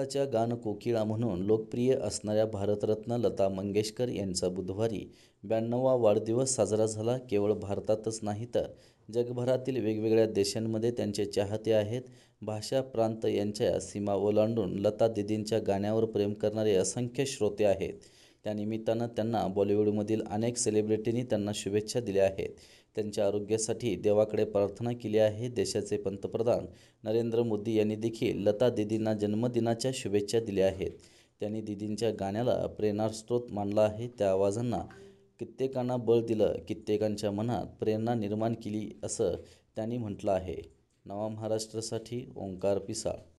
भारताच्या गानकोकिळा म्हणून लोकप्रिय असणाऱ्या भारतरत्न लता मंगेशकर यांचा बुधवारी ब्याण्णवा वाढदिवस साजरा झाला केवळ भारतातच नाही तर जगभरातील वेगवेगळ्या देशांमध्ये त्यांचे चाहते आहेत भाषा प्रांत यांच्या सीमा ओलांडून लता दिदींच्या गाण्यावर प्रेम करणारे असंख्य श्रोते आहेत त्यानिमित्तानं त्यांना बॉलिवूडमधील अनेक सेलिब्रिटींनी त्यांना शुभेच्छा दिल्या आहेत त्यांच्या आरोग्यासाठी देवाकडे प्रार्थना केली आहे देशाचे पंतप्रधान नरेंद्र मोदी यांनी देखील लता दिदींना जन्मदिनाच्या शुभेच्छा दिल्या आहेत त्यांनी दिदींच्या गाण्याला प्रेरणास्त्रोत मानला आहे त्या आवाजांना कित्येकांना बळ दिलं कित्येकांच्या मनात प्रेरणा निर्माण केली असं त्यांनी म्हटलं आहे नवा महाराष्ट्रासाठी ओंकार पिसाळ